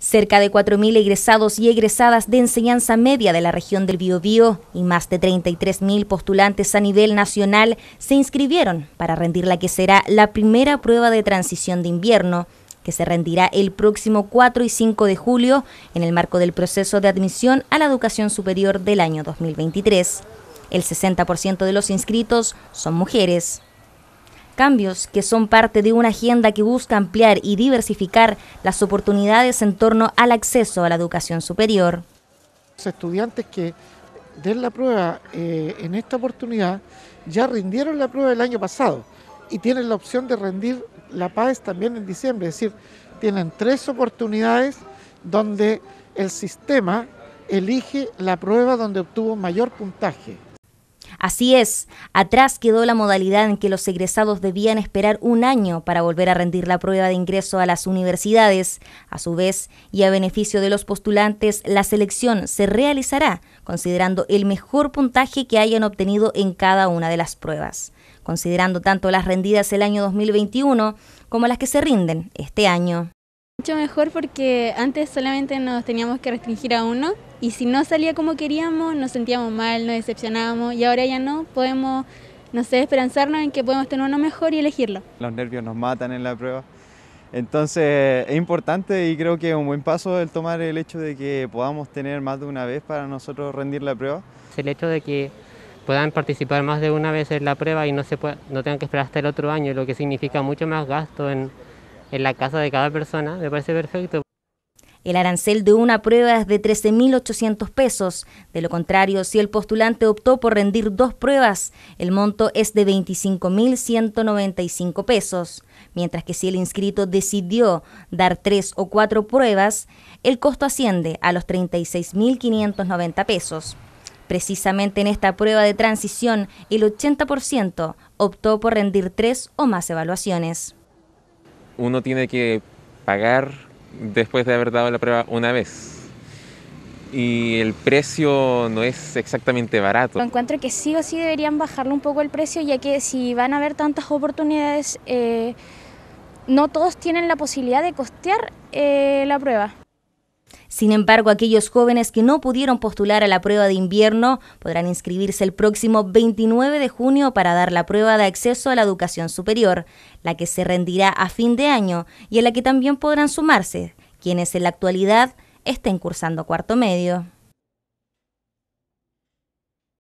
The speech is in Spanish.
Cerca de 4.000 egresados y egresadas de enseñanza media de la región del Biobío y más de 33.000 postulantes a nivel nacional se inscribieron para rendir la que será la primera prueba de transición de invierno que se rendirá el próximo 4 y 5 de julio en el marco del proceso de admisión a la educación superior del año 2023. El 60% de los inscritos son mujeres cambios que son parte de una agenda que busca ampliar y diversificar las oportunidades en torno al acceso a la educación superior. Los estudiantes que den la prueba eh, en esta oportunidad ya rindieron la prueba el año pasado y tienen la opción de rendir la PAES también en diciembre, es decir, tienen tres oportunidades donde el sistema elige la prueba donde obtuvo mayor puntaje. Así es, atrás quedó la modalidad en que los egresados debían esperar un año para volver a rendir la prueba de ingreso a las universidades. A su vez, y a beneficio de los postulantes, la selección se realizará considerando el mejor puntaje que hayan obtenido en cada una de las pruebas, considerando tanto las rendidas el año 2021 como las que se rinden este año. Mucho mejor porque antes solamente nos teníamos que restringir a uno y si no salía como queríamos nos sentíamos mal, nos decepcionábamos y ahora ya no, podemos, no sé, esperanzarnos en que podemos tener uno mejor y elegirlo. Los nervios nos matan en la prueba, entonces es importante y creo que un buen paso el tomar el hecho de que podamos tener más de una vez para nosotros rendir la prueba. El hecho de que puedan participar más de una vez en la prueba y no, se no tengan que esperar hasta el otro año, lo que significa mucho más gasto en en la casa de cada persona, me parece perfecto. El arancel de una prueba es de 13.800 pesos. De lo contrario, si el postulante optó por rendir dos pruebas, el monto es de 25.195 pesos. Mientras que si el inscrito decidió dar tres o cuatro pruebas, el costo asciende a los 36.590 pesos. Precisamente en esta prueba de transición, el 80% optó por rendir tres o más evaluaciones uno tiene que pagar después de haber dado la prueba una vez. Y el precio no es exactamente barato. Encuentro que sí o sí deberían bajarle un poco el precio, ya que si van a haber tantas oportunidades, eh, no todos tienen la posibilidad de costear eh, la prueba. Sin embargo, aquellos jóvenes que no pudieron postular a la prueba de invierno podrán inscribirse el próximo 29 de junio para dar la prueba de acceso a la educación superior, la que se rendirá a fin de año y a la que también podrán sumarse quienes en la actualidad estén cursando cuarto medio.